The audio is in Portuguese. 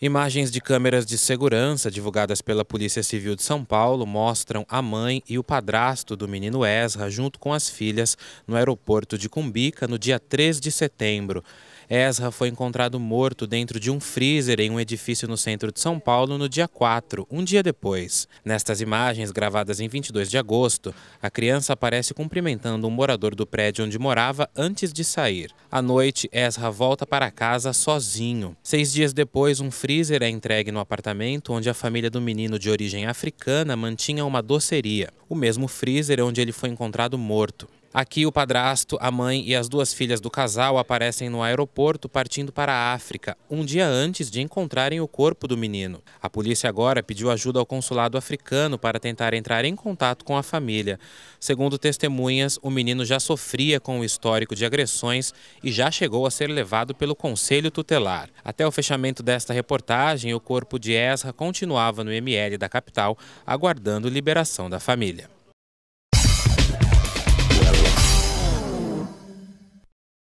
Imagens de câmeras de segurança divulgadas pela Polícia Civil de São Paulo mostram a mãe e o padrasto do menino Ezra junto com as filhas no aeroporto de Cumbica no dia 3 de setembro. Ezra foi encontrado morto dentro de um freezer em um edifício no centro de São Paulo no dia 4, um dia depois. Nestas imagens, gravadas em 22 de agosto, a criança aparece cumprimentando um morador do prédio onde morava antes de sair. À noite, Ezra volta para casa sozinho. Seis dias depois, um freezer é entregue no apartamento onde a família do menino de origem africana mantinha uma doceria, o mesmo freezer onde ele foi encontrado morto. Aqui, o padrasto, a mãe e as duas filhas do casal aparecem no aeroporto partindo para a África, um dia antes de encontrarem o corpo do menino. A polícia agora pediu ajuda ao consulado africano para tentar entrar em contato com a família. Segundo testemunhas, o menino já sofria com o histórico de agressões e já chegou a ser levado pelo conselho tutelar. Até o fechamento desta reportagem, o corpo de Ezra continuava no ML da capital, aguardando liberação da família.